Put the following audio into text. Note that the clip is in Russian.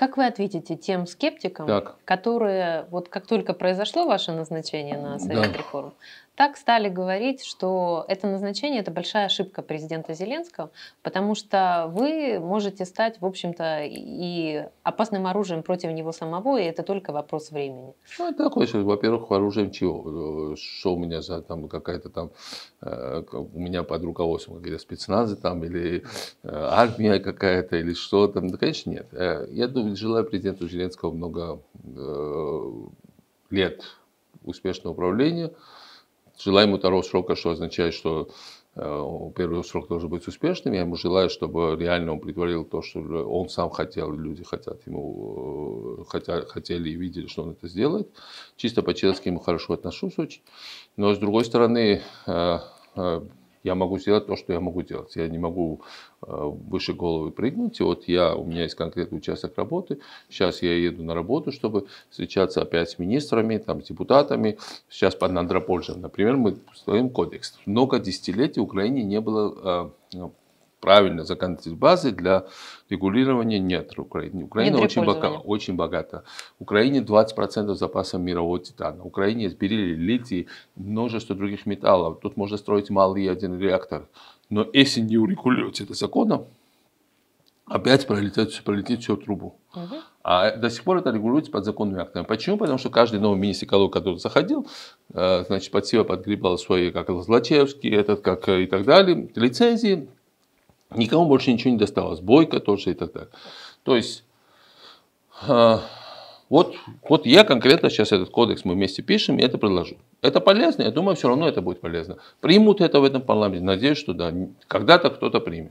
Как вы ответите тем скептикам, так. которые вот как только произошло ваше назначение на Совет да. реформ, так стали говорить, что это назначение – это большая ошибка президента Зеленского, потому что вы можете стать, в общем-то, и опасным оружием против него самого, и это только вопрос времени. Ну, это такое, во-первых, оружием чего? Что у меня за там какая-то там, э, у меня под руководством какие-то спецназы там, или э, армия какая-то, или что там? Да, конечно, нет. Э, я думаю, желаю президенту Зеленского много лет успешного управления желаю ему второго срока, что означает, что э, первый срок должен быть успешным. Я ему желаю, чтобы реально он притворил то, что он сам хотел, люди хотят ему, э, хотя, хотели и видели, что он это сделает. Чисто по-человечески ему хорошо отношусь очень. Но с другой стороны, э, я могу сделать то, что я могу делать. Я не могу э, выше головы прыгнуть. И вот я, у меня есть конкретный участок работы. Сейчас я еду на работу, чтобы встречаться опять с министрами, там, с депутатами. Сейчас под Андропольжем, например, мы строим кодекс. Много десятилетий в Украине не было э, правильно законодательной базы для регулирования нет Украины. Украина Недри очень, богата, очень богата. Украине 20% запаса мирового титана. Украине есть литий, множество других металлов. Тут можно строить малый один реактор. Но если не урегулировать это законом, опять пролетит, пролетит все трубу. А до сих пор это регулируется под подзаконными актами. Почему? Потому что каждый новый министр экологии, который заходил, э, значит, под себя подгребал свои, как Злачевский, этот, как и так далее, лицензии, Никому больше ничего не досталось. Бойко тоже и так далее. То есть, э, вот, вот я конкретно сейчас этот кодекс мы вместе пишем и это предложу. Это полезно, я думаю, все равно это будет полезно. Примут это в этом парламенте, надеюсь, что да, когда-то кто-то примет.